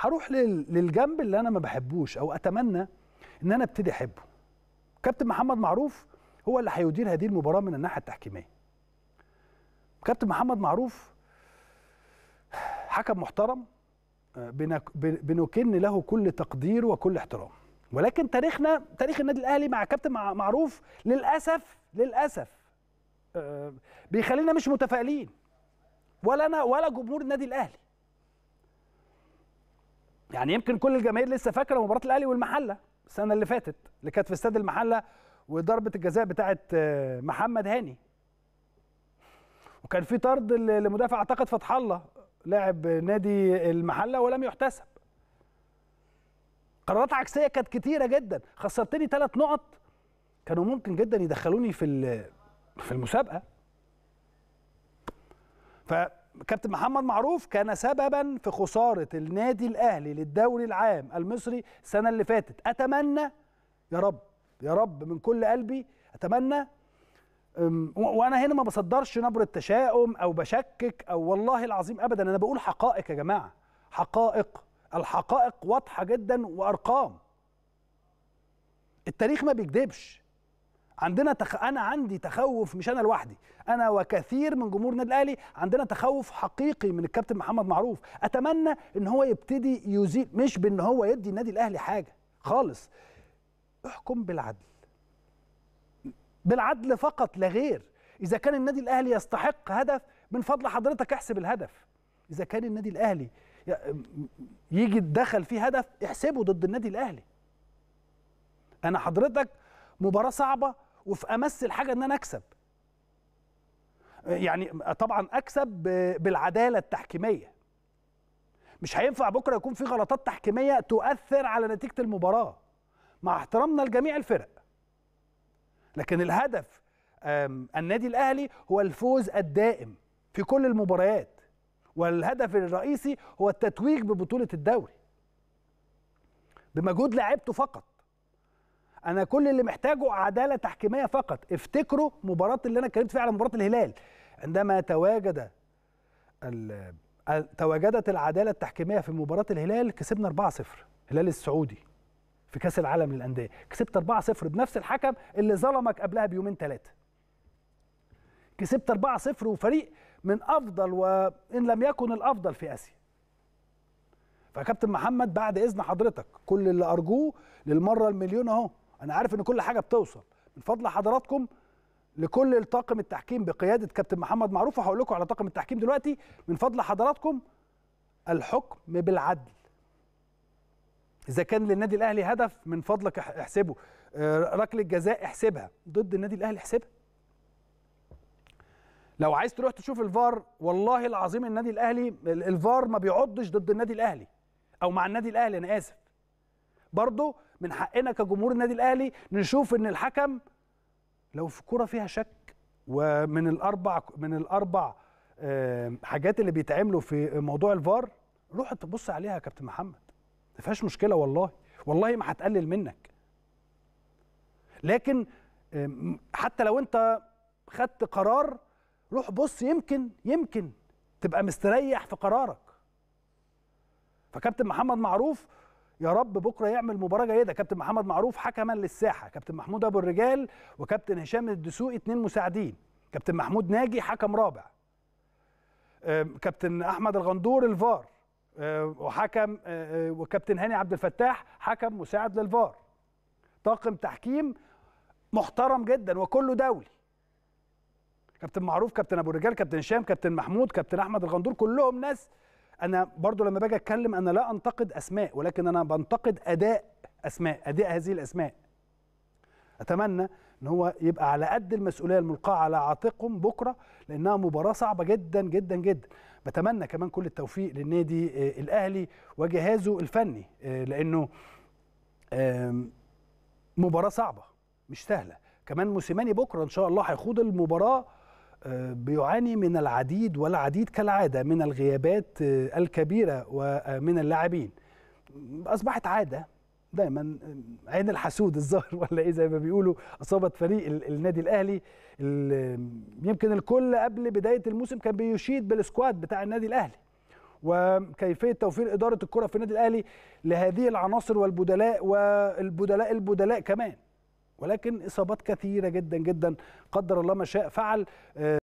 هروح للجنب اللي انا ما بحبوش او اتمنى ان انا ابتدي احبه كابتن محمد معروف هو اللي هيدير هذه المباراه من الناحيه التحكيميه كابتن محمد معروف حكم محترم آه، بنكن له كل تقدير وكل احترام ولكن تاريخنا تاريخ النادي الاهلي مع كابتن معروف للاسف للاسف آه، بيخلينا مش متفائلين ولا انا ولا جمهور النادي الاهلي يعني يمكن كل الجماهير لسه فاكره مباراه الاهلي والمحله السنه اللي فاتت اللي كانت في استاد المحله وضربه الجزاء بتاعه آه، محمد هاني وكان في طرد لمدافع اعتقد فتح الله لاعب نادي المحله ولم يحتسب قرارات عكسيه كانت كتيره جدا خسرتني ثلاث نقط كانوا ممكن جدا يدخلوني في في المسابقه ف كابتن محمد معروف كان سببا في خساره النادي الاهلي للدوري العام المصري السنه اللي فاتت اتمنى يا رب يا رب من كل قلبي اتمنى وانا هنا ما بصدرش نبره تشاؤم او بشكك او والله العظيم ابدا انا بقول حقائق يا جماعه حقائق الحقائق واضحه جدا وارقام التاريخ ما بيكذبش عندنا تخ... انا عندي تخوف مش انا لوحدي انا وكثير من جمهور النادي الاهلي عندنا تخوف حقيقي من الكابتن محمد معروف اتمنى ان هو يبتدي يزيل مش بان هو يدي النادي الاهلي حاجه خالص احكم بالعدل بالعدل فقط لا غير اذا كان النادي الاهلي يستحق هدف من فضل حضرتك احسب الهدف اذا كان النادي الاهلي يجي دخل فيه هدف احسبه ضد النادي الاهلي انا حضرتك مباراه صعبه وفي امس الحاجه ان انا اكسب يعني طبعا اكسب بالعداله التحكيميه مش هينفع بكره يكون في غلطات تحكيميه تؤثر على نتيجه المباراه مع احترامنا لجميع الفرق لكن الهدف النادي الاهلي هو الفوز الدائم في كل المباريات والهدف الرئيسي هو التتويج ببطوله الدوري بمجهود لاعبته فقط انا كل اللي محتاجه عداله تحكيميه فقط افتكروا مباراه اللي انا اتكلمت فيها على مباراه الهلال عندما تواجد تواجدت العداله التحكيميه في مباراه الهلال كسبنا 4-0 الهلال السعودي في كاس العالم للانديه كسبت 4-0 بنفس الحكم اللي ظلمك قبلها بيومين ثلاثه كسبت 4-0 وفريق من افضل وان لم يكن الافضل في اسيا فكابتن محمد بعد اذن حضرتك كل اللي ارجوه للمره المليون اهو انا عارف ان كل حاجه بتوصل من فضل حضراتكم لكل طاقم التحكيم بقياده كابتن محمد معروف وهقول لكم على طاقم التحكيم دلوقتي من فضل حضراتكم الحكم بالعدل اذا كان للنادي الاهلي هدف من فضلك احسبه آه، ركله جزاء احسبها ضد النادي الاهلي احسبها لو عايز تروح تشوف الفار والله العظيم النادي الاهلي الفار ما بيعضش ضد النادي الاهلي او مع النادي الاهلي انا اسف برضه من حقنا كجمهور النادي الاهلي نشوف ان الحكم لو في كره فيها شك ومن الاربع من الاربع حاجات اللي بيتعملوا في موضوع الفار روح تبص عليها يا كابتن محمد ما فيهاش مشكله والله والله ما هتقلل منك لكن حتى لو انت خدت قرار روح بص يمكن يمكن تبقى مستريح في قرارك فكابتن محمد معروف يا رب بكره يعمل مباراه جيده كابتن محمد معروف حكما للساحه كابتن محمود ابو الرجال وكابتن هشام الدسوقي اثنين مساعدين كابتن محمود ناجي حكم رابع كابتن احمد الغندور الفار وحكم وكابتن هاني عبد الفتاح حكم مساعد للفار طاقم تحكيم محترم جدا وكله دولي كابتن معروف كابتن ابو الرجال كابتن هشام كابتن محمود كابتن احمد الغندور كلهم ناس انا برضو لما باجي اتكلم انا لا انتقد اسماء ولكن انا بنتقد اداء اسماء اداء هذه الاسماء اتمنى ان هو يبقى على قد المسؤوليه الملقاه على عاتقهم بكره لانها مباراه صعبه جدا جدا جدا بتمنى كمان كل التوفيق للنادي آه، الاهلي وجهازه الفني آه، لانه مباراه صعبه مش سهله كمان موسيماني بكره ان شاء الله هيخوض المباراه بيعاني من العديد والعديد كالعادة من الغيابات آه، الكبيرة ومن آه، اللاعبين أصبحت عادة دايما آه، عين الحسود الظاهر ولا ايه زي ما بيقولوا اصابت فريق النادي الاهلي يمكن الكل قبل بدايه الموسم كان بيشيد بالسكواد بتاع النادي الاهلي وكيفيه توفير اداره الكره في النادي الاهلي لهذه العناصر والبدلاء والبدلاء البدلاء كمان ولكن اصابات كثيره جدا جدا قدر الله ما شاء فعل آه،